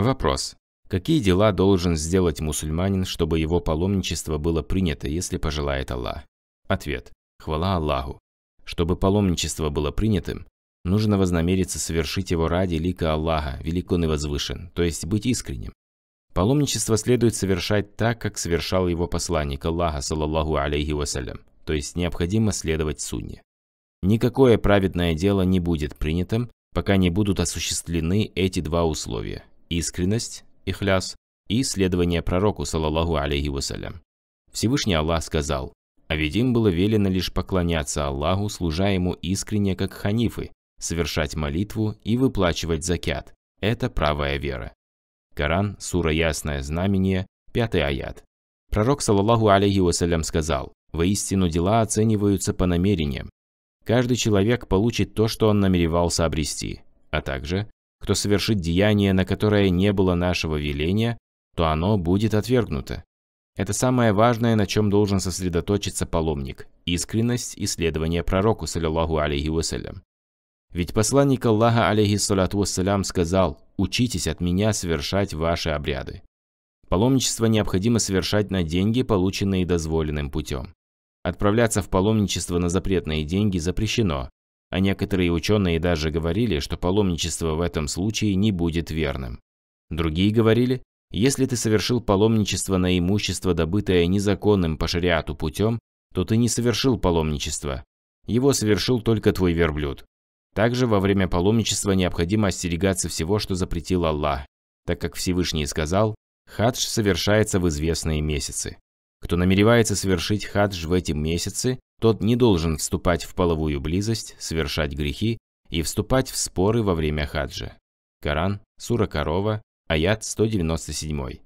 Вопрос. Какие дела должен сделать мусульманин, чтобы его паломничество было принято, если пожелает Аллах? Ответ. Хвала Аллаху. Чтобы паломничество было принятым, нужно вознамериться совершить его ради лика Аллаха, велик он и возвышен, то есть быть искренним. Паломничество следует совершать так, как совершал его посланник Аллаха, саллаллаху алейхи вассалям, то есть необходимо следовать сунне. Никакое праведное дело не будет принятым, пока не будут осуществлены эти два условия искренность, ихляс, и следование пророку, салаллаху алейхи вассалям. Всевышний Аллах сказал, а ведь им было велено лишь поклоняться Аллаху, служа Ему искренне, как ханифы, совершать молитву и выплачивать закят. Это правая вера. Коран, сура Ясное Знамение, 5 аят. Пророк, салаллаху алейхи вассалям, сказал, «Воистину дела оцениваются по намерениям. Каждый человек получит то, что он намеревался обрести, а также кто совершит деяние, на которое не было нашего веления, то оно будет отвергнуто. Это самое важное, на чем должен сосредоточиться паломник – искренность исследования пророку, саллиллаху алейхи вассалям. Ведь посланник Аллаха, алейхиссалату вассалям, сказал «Учитесь от меня совершать ваши обряды». Паломничество необходимо совершать на деньги, полученные дозволенным путем. Отправляться в паломничество на запретные деньги запрещено, а некоторые ученые даже говорили, что паломничество в этом случае не будет верным. Другие говорили, если ты совершил паломничество на имущество, добытое незаконным по шариату путем, то ты не совершил паломничество. Его совершил только твой верблюд. Также во время паломничества необходимо остерегаться всего, что запретил Аллах, так как Всевышний сказал, хадж совершается в известные месяцы. Кто намеревается совершить хадж в эти месяцы, тот не должен вступать в половую близость, совершать грехи и вступать в споры во время хаджа. Коран, Сура Корова, аят 197.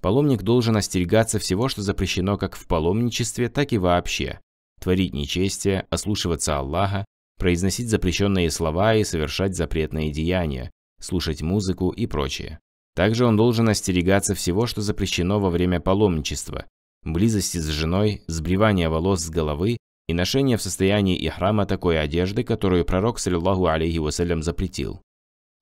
Паломник должен остерегаться всего, что запрещено как в паломничестве, так и вообще. Творить нечестие, ослушиваться Аллаха, произносить запрещенные слова и совершать запретные деяния, слушать музыку и прочее. Также он должен остерегаться всего, что запрещено во время паломничества, близости с женой, сбривание волос с головы и ношение в состоянии ихрама такой одежды, которую пророк, саллиллаху алейхи вассалям, запретил.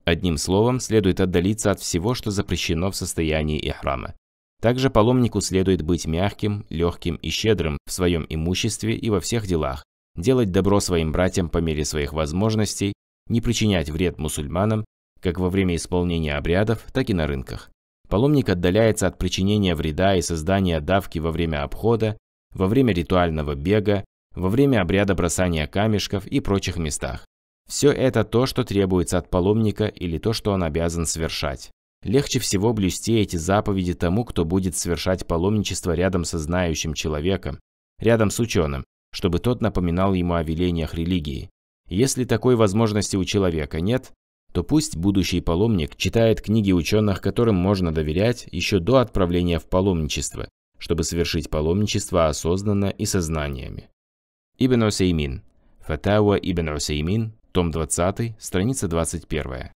Одним словом, следует отдалиться от всего, что запрещено в состоянии ихрама. Также паломнику следует быть мягким, легким и щедрым в своем имуществе и во всех делах, делать добро своим братьям по мере своих возможностей, не причинять вред мусульманам, как во время исполнения обрядов, так и на рынках. Паломник отдаляется от причинения вреда и создания давки во время обхода, во время ритуального бега, во время обряда бросания камешков и прочих местах. Все это то, что требуется от паломника или то, что он обязан совершать. Легче всего блюсти эти заповеди тому, кто будет совершать паломничество рядом со знающим человеком, рядом с ученым, чтобы тот напоминал ему о велениях религии. Если такой возможности у человека нет, то пусть будущий паломник читает книги ученых, которым можно доверять еще до отправления в паломничество, чтобы совершить паломничество осознанно и сознанием. Ибн Усеймин. Фатауа Ибн Усеймин, том 20, страница 21.